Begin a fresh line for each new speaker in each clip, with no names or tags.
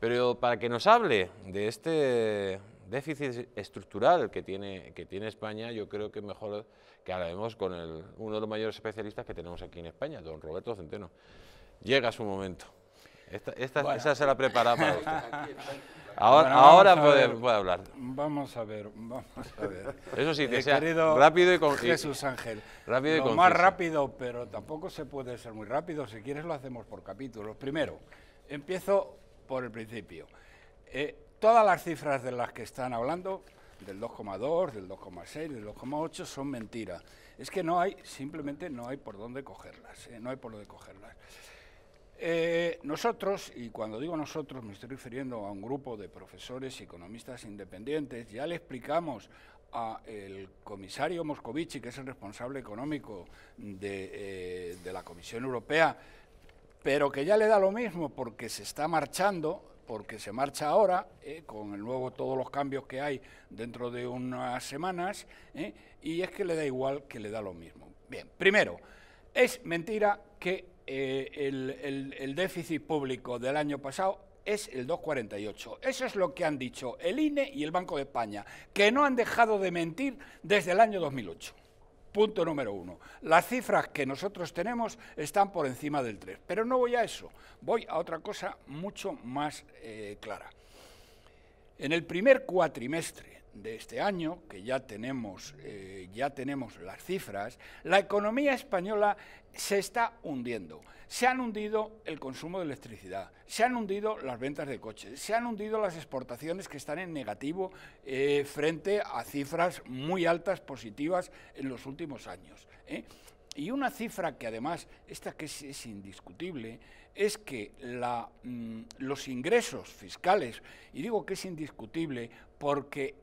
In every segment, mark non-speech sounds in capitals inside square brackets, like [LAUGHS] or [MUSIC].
Pero para que nos hable de este déficit estructural que tiene, que tiene España, yo creo que mejor que hablemos con uno de los mayores especialistas que tenemos aquí en España, don Roberto Centeno. Llega su momento. Esta, Esa se la prepara Ahora, ahora puede, hablar. Vamos a ver, vamos a ver. Eso sí, que eh, sea rápido y con Jesús Ángel. Rápido lo más rápido, pero tampoco se puede ser muy rápido. Si quieres lo hacemos por capítulos. Primero, empiezo por el principio. Eh, todas las cifras de las que están hablando, del 2,2, del 2,6, del 2,8, son mentiras. Es que no hay, simplemente no hay por dónde cogerlas, eh, no hay por dónde cogerlas. Eh, nosotros, y cuando digo nosotros me estoy refiriendo a un grupo de profesores y economistas independientes, ya le explicamos al comisario Moscovici, que es el responsable económico de la Comisión Europea, pero que ya le da lo mismo porque se está marchando, porque se marcha ahora, eh, con el nuevo todos los cambios que hay dentro de unas semanas, eh, y es que le da igual que le da lo mismo. Bien, primero, es mentira que eh, el, el déficit público del año pasado es el 248. Eso es lo que han dicho el INE y el Banco de España, que no han dejado de mentir desde el año 2008. Punto número uno. Las cifras que nosotros tenemos están por encima del 3. Pero no voy a eso, voy a otra cosa mucho más eh, clara. En el primer cuatrimestre de este año, que ya tenemos, eh, ya tenemos las cifras, la economía española se está hundiendo. Se han hundido el consumo de electricidad, se han hundido las ventas de coches, se han hundido las exportaciones que están en negativo eh, frente a cifras muy altas positivas en los últimos años. ¿eh? Y una cifra que además, esta que es, indiscutible, es que mm, los ingresos fiscales, y digo que es indiscutible porque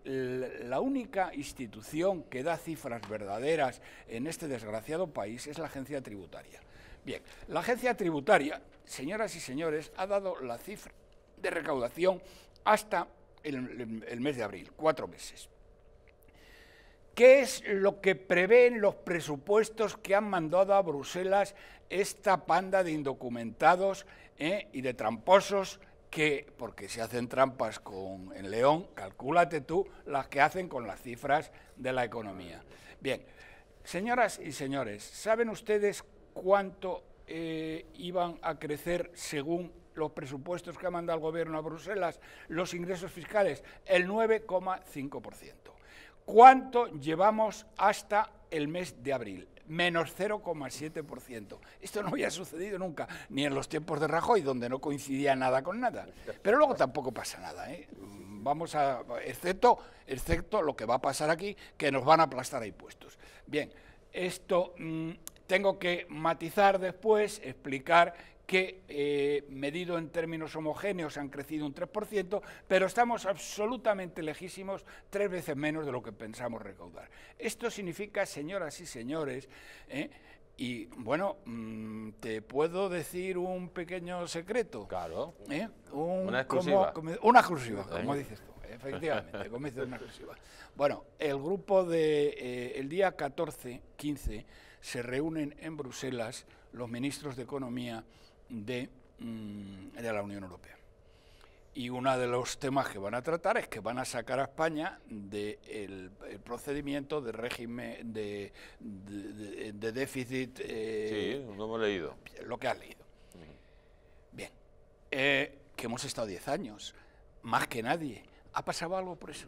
la única institución que da cifras verdaderas en este desgraciado país es la agencia tributaria. Bien, la agencia tributaria, señoras y señores, ha dado la cifra de recaudación hasta el mes de abril, cuatro meses. ¿Qué es lo que prevén los presupuestos que han mandado a Bruselas esta panda de indocumentados eh, y de tramposos que, porque se hacen trampas con en León, calcúlate tú las que hacen con las cifras de la economía? Bien, señoras y señores, ¿saben ustedes cuánto eh, iban a crecer según los presupuestos que ha mandado el gobierno a Bruselas los ingresos fiscales? El 9,5%. ¿Cuánto llevamos hasta el mes de abril? Menos 0,7%. Esto no había sucedido nunca, ni en los tiempos de Rajoy, donde no coincidía nada con nada. Pero luego tampoco pasa nada, ¿eh? Vamos a, excepto, excepto lo que va a pasar aquí, que nos van a aplastar ahí impuestos. Bien, esto mm, tengo que matizar después, explicar que eh, medido en términos homogéneos han crecido un 3%, pero estamos absolutamente lejísimos, tres veces menos de lo que pensamos recaudar. Esto significa, señoras y señores, ¿eh? y bueno, mm, te puedo decir un pequeño secreto. Claro. ¿eh? una exclusiva. Como, una exclusiva, como dices tú. Efectivamente, comienzo una exclusiva. Bueno, el grupo de el día 14, 15, se reúnen en Bruselas los ministros de Economía Mm, de, la Unión Europea. Y uno de los temas que van a tratar es que van a sacar a España del procedimiento de régimen de, déficit. Eh, sí, lo hemos leído. Lo que has leído. Bien, eh, que hemos estado 10 años, más que nadie. ¿Ha pasado algo por eso?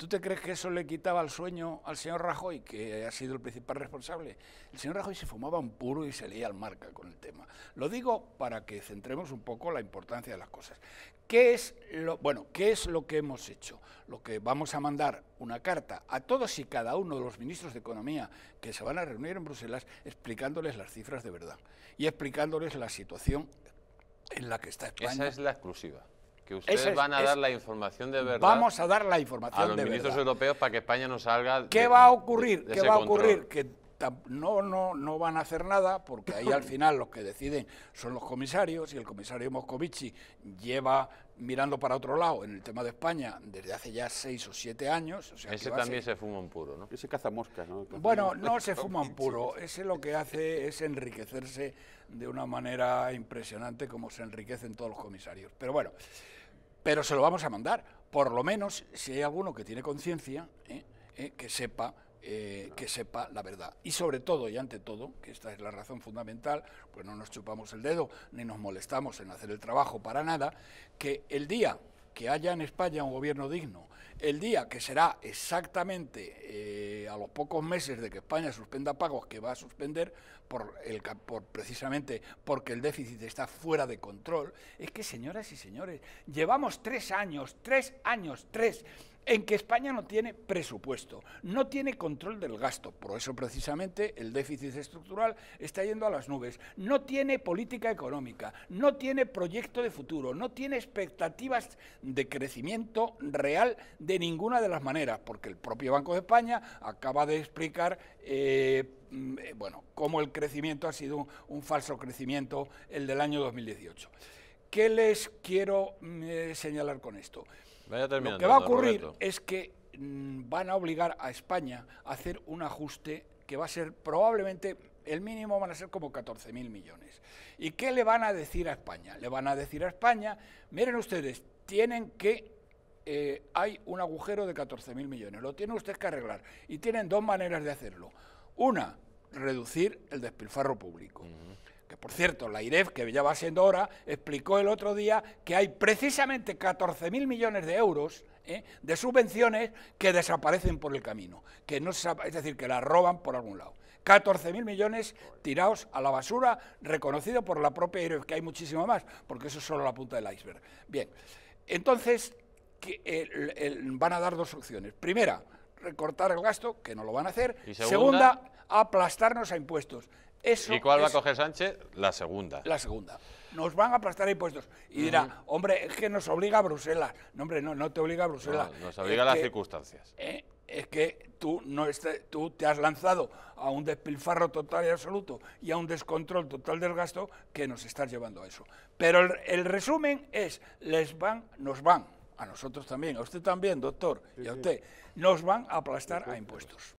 ¿Tú te crees que eso le quitaba el sueño al señor Rajoy, que ha sido el principal responsable? El señor Rajoy se fumaba un puro y se leía al marca con el tema. Lo digo para que centremos un poco la importancia de las cosas. ¿Qué es lo, bueno, ¿qué es lo que hemos hecho? Lo que vamos a mandar una carta a todos y cada uno de los ministros de Economía que se van a reunir en Bruselas explicándoles las cifras de verdad y explicándoles la situación en la que está España. Esa es la exclusiva ustedes van a dar la información de verdad. Vamos a dar la información los de ministros europeos para que España no salga. ¿Qué va a ocurrir? ¿Qué va a ocurrir? Que no, no, no van a hacer nada porque ahí al [LAUGHS] final los que deciden son los comisarios y el comisario Moscovici lleva mirando para otro lado en el tema de España desde hace ya seis o siete años. ese también se fuma un puro, ¿no? Ese caza moscas, ¿no? Bueno, no se fuma un puro. Ese lo que hace es enriquecerse de una manera impresionante como se enriquecen todos los comisarios. Pero bueno pero se lo vamos a mandar. Por lo menos, si hay alguno que tiene conciencia, ¿eh? ¿Eh? que eh, que sepa la verdad. Y sobre todo y ante todo, que esta es la razón fundamental, pues no nos chupamos el dedo ni nos molestamos en hacer el trabajo para nada, que el día que haya en España un gobierno digno el día que será exactamente eh, a los pocos meses de que España suspenda pagos, que va a suspender por el, por, precisamente porque el déficit está fuera de control, es que, señoras y señores, llevamos tres años, tres años, tres en que España no tiene presupuesto, no tiene control del gasto, por eso precisamente el déficit estructural está yendo a las nubes, no tiene política económica, no tiene proyecto de futuro, no tiene expectativas de crecimiento real de ninguna de las maneras, porque el propio Banco de España acaba de explicar eh, mm, eh, bueno, cómo el crecimiento ha sido un, falso crecimiento, el del año 2018. ¿Qué les quiero mm, eh, señalar con esto? Lo que va a ocurrir es que mm, van a obligar a España a hacer un ajuste que va a ser probablemente el mínimo van a ser como 14.000 millones. ¿Y qué le van a decir a España? Le van a decir a España, miren ustedes, tienen que eh, hay un agujero de 14.000 millones. Lo tiene usted que arreglar. Y tienen dos maneras de hacerlo. Una, reducir el despilfarro público. Que por cierto, la IREF, que ya va siendo hora, explicó el otro día que hay precisamente 14.000 millones de euros ¿eh? de subvenciones que desaparecen por el camino. que no Es decir, que las roban por algún lado. 14.000 millones tirados a la basura, reconocido por la propia IREF, que hay muchísimo más, porque eso es solo la punta del iceberg. Bien, entonces que, eh, el, van a dar dos opciones. Primera, recortar el gasto, que no lo van a hacer. ¿Y segunda? aplastarnos a impuestos. ¿Y cuál va a coger Sánchez? La segunda. La segunda. Nos van a aplastar a impuestos. Y dirá, hombre, es que nos obliga a Bruselas. No, hombre, no, no te obliga a Bruselas. nos obliga a las circunstancias. Eh, es que tú, no tú te has lanzado a un despilfarro total y absoluto y a un descontrol total del gasto que nos estás llevando a eso. Pero el, el resumen es, les van, nos van a nosotros también, a usted también, doctor, y a usted, nos van a aplastar a impuestos.